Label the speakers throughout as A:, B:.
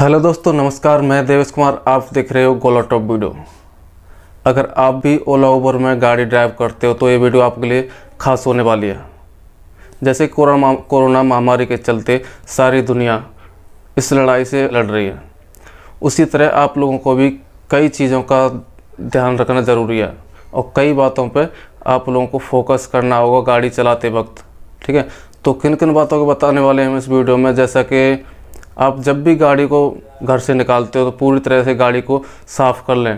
A: hello दोस्तों नमस्कार मैं देवेश कुमार आप देख रहे हो गोला टॉप वीडियो अगर आप भी ओला उबर में गाड़ी ड्राइव करते हो तो ये वीडियो आपके लिए खास होने वाली है जैसे कोरोना कोरोना महामारी के चलते सारी दुनिया इस लड़ाई से लड़ रही है उसी तरह आप लोगों को भी कई चीज़ों का ध्यान रखना ज़रूरी है और कई बातों पर आप लोगों को फोकस करना होगा गाड़ी चलाते वक्त ठीक है तो किन किन बातों को बताने वाले हैं इस वीडियो में जैसा कि आप जब भी गाड़ी को घर से निकालते हो तो पूरी तरह से गाड़ी को साफ़ कर लें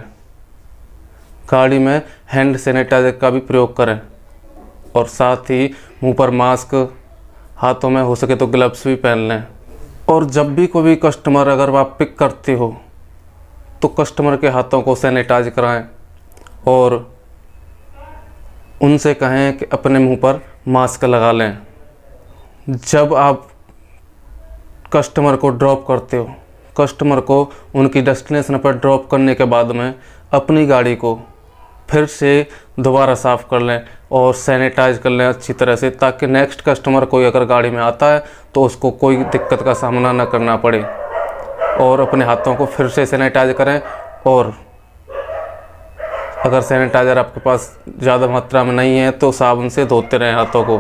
A: गाड़ी में हैंड सैनिटाइजर का भी प्रयोग करें और साथ ही मुंह पर मास्क हाथों में हो सके तो ग्लव्स भी पहन लें और जब भी कोई भी कस्टमर अगर आप पिक करते हो तो कस्टमर के हाथों को सैनिटाइज कराएं और उनसे कहें कि अपने मुंह पर मास्क लगा लें जब आप कस्टमर को ड्रॉप करते हो कस्टमर को उनकी डेस्टिनेशन पर ड्रॉप करने के बाद में अपनी गाड़ी को फिर से दोबारा साफ़ कर लें और सैनिटाइज कर लें अच्छी तरह से ताकि नेक्स्ट कस्टमर कोई अगर गाड़ी में आता है तो उसको कोई दिक्कत का सामना न करना पड़े और अपने हाथों को फिर से सैनिटाइज करें और अगर सैनिटाइज़र आपके पास ज़्यादा मात्रा में नहीं है तो साबुन से धोते रहें हाथों को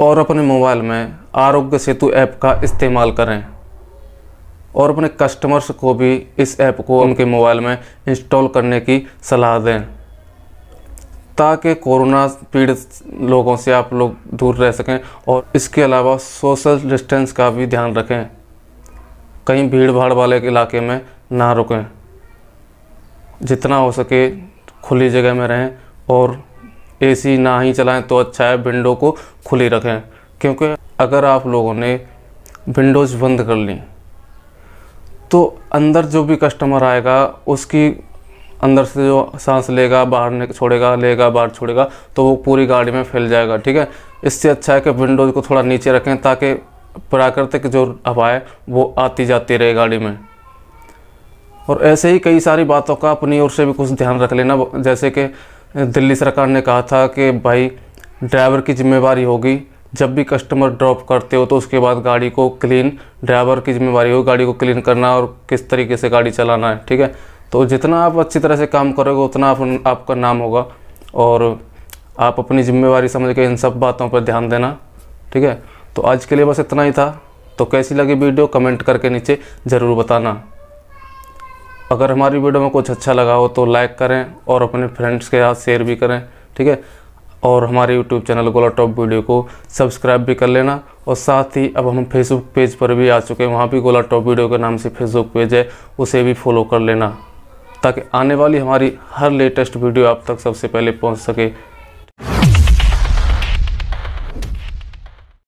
A: और अपने मोबाइल में आरोग्य सेतु ऐप का इस्तेमाल करें और अपने कस्टमर्स को भी इस ऐप को उनके मोबाइल में इंस्टॉल करने की सलाह दें ताकि कोरोना पीड़ित लोगों से आप लोग दूर रह सकें और इसके अलावा सोशल डिस्टेंस का भी ध्यान रखें कहीं भीड़ भाड़ वाले इलाके में ना रुकें जितना हो सके खुली जगह में रहें और एसी ना ही चलाएं तो अच्छा है विंडो को खुली रखें क्योंकि अगर आप लोगों ने विंडोज़ बंद कर ली तो अंदर जो भी कस्टमर आएगा उसकी अंदर से जो सांस लेगा बाहर छोड़ेगा लेगा बाहर छोड़ेगा तो वो पूरी गाड़ी में फैल जाएगा ठीक है इससे अच्छा है कि विंडोज़ को थोड़ा नीचे रखें ताकि प्राकृतिक जो हवाएं वो आती जाती रहे गाड़ी में और ऐसे ही कई सारी बातों का अपनी ओर से भी कुछ ध्यान रख लेना जैसे कि दिल्ली सरकार ने कहा था कि भाई ड्राइवर की जिम्मेवारी होगी जब भी कस्टमर ड्रॉप करते हो तो उसके बाद गाड़ी को क्लीन ड्राइवर की जिम्मेवारी हो गाड़ी को क्लीन करना और किस तरीके से गाड़ी चलाना है ठीक है तो जितना आप अच्छी तरह से काम करोगे उतना आप, आपका नाम होगा और आप अपनी जिम्मेवारी समझ के इन सब बातों पर ध्यान देना ठीक है तो आज के लिए बस इतना ही था तो कैसी लगी वीडियो कमेंट करके नीचे ज़रूर बताना अगर हमारी वीडियो में कुछ अच्छा लगा हो तो लाइक करें और अपने फ्रेंड्स के साथ शेयर भी करें ठीक है और हमारे यूट्यूब चैनल गोला टॉप वीडियो को सब्सक्राइब भी कर लेना और साथ ही अब हम फेसबुक पेज पर भी आ चुके हैं वहाँ भी गोला टॉप वीडियो के नाम से फेसबुक पेज है उसे भी फॉलो कर लेना ताकि आने वाली हमारी हर लेटेस्ट वीडियो आप तक सबसे पहले पहुँच सके